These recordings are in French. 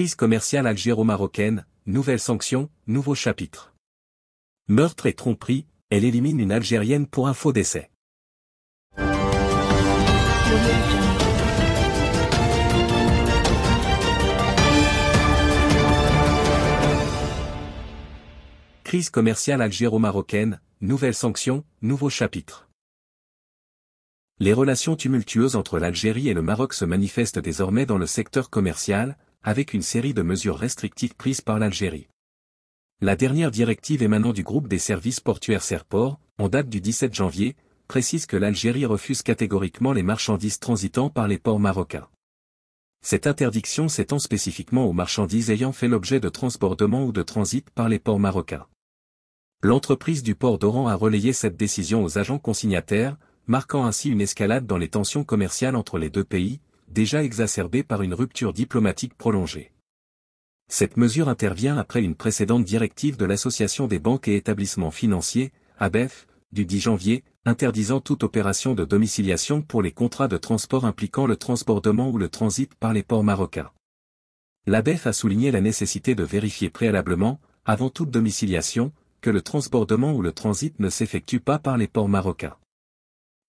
Crise commerciale algéro-marocaine, nouvelles sanctions, nouveau chapitre. Meurtre et tromperie, elle élimine une Algérienne pour un faux décès. Crise commerciale algéro-marocaine, nouvelles sanctions, nouveau chapitre. Les relations tumultueuses entre l'Algérie et le Maroc se manifestent désormais dans le secteur commercial, avec une série de mesures restrictives prises par l'Algérie. La dernière directive émanant du groupe des services portuaires Serport, en date du 17 janvier, précise que l'Algérie refuse catégoriquement les marchandises transitant par les ports marocains. Cette interdiction s'étend spécifiquement aux marchandises ayant fait l'objet de transbordement ou de transit par les ports marocains. L'entreprise du port d'Oran a relayé cette décision aux agents consignataires, marquant ainsi une escalade dans les tensions commerciales entre les deux pays, déjà exacerbée par une rupture diplomatique prolongée. Cette mesure intervient après une précédente directive de l'Association des banques et établissements financiers, ABEF, du 10 janvier, interdisant toute opération de domiciliation pour les contrats de transport impliquant le transbordement ou le transit par les ports marocains. L'ABEF a souligné la nécessité de vérifier préalablement, avant toute domiciliation, que le transbordement ou le transit ne s'effectue pas par les ports marocains.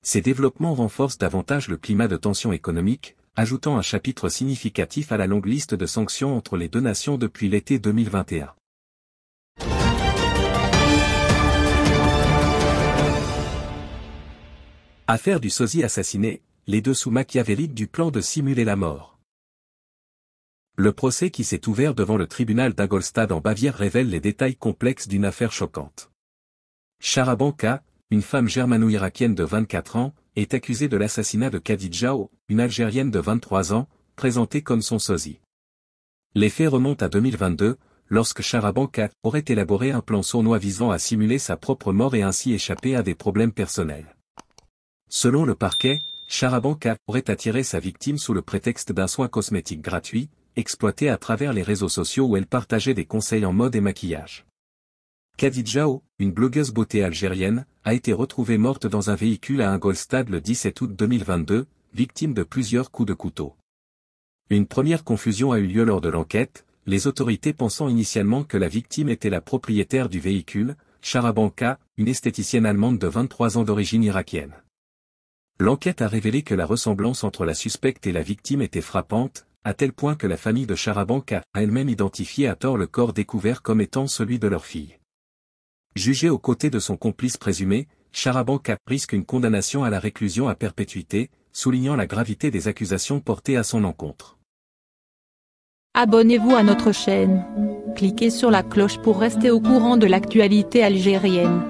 Ces développements renforcent davantage le climat de tension économique, ajoutant un chapitre significatif à la longue liste de sanctions entre les deux nations depuis l'été 2021. Affaire du sosie assassiné, les deux sous machiavéliques du plan de simuler la mort. Le procès qui s'est ouvert devant le tribunal d'Ingolstadt en Bavière révèle les détails complexes d'une affaire choquante. Charabanka une femme germano-irakienne de 24 ans, est accusée de l'assassinat de Khadijao, une Algérienne de 23 ans, présentée comme son sosie. Les faits remontent à 2022, lorsque Charabanka aurait élaboré un plan sournois visant à simuler sa propre mort et ainsi échapper à des problèmes personnels. Selon le parquet, Charabanka aurait attiré sa victime sous le prétexte d'un soin cosmétique gratuit, exploité à travers les réseaux sociaux où elle partageait des conseils en mode et maquillage. Khadijao, une blogueuse beauté algérienne, a été retrouvée morte dans un véhicule à Ingolstadt le 17 août 2022, victime de plusieurs coups de couteau. Une première confusion a eu lieu lors de l'enquête, les autorités pensant initialement que la victime était la propriétaire du véhicule, Charabanka, une esthéticienne allemande de 23 ans d'origine irakienne. L'enquête a révélé que la ressemblance entre la suspecte et la victime était frappante, à tel point que la famille de Charabanka a elle-même identifié à tort le corps découvert comme étant celui de leur fille. Jugé aux côtés de son complice présumé, Charaban risque une condamnation à la réclusion à perpétuité, soulignant la gravité des accusations portées à son encontre. Abonnez-vous à notre chaîne. Cliquez sur la cloche pour rester au courant de l'actualité algérienne.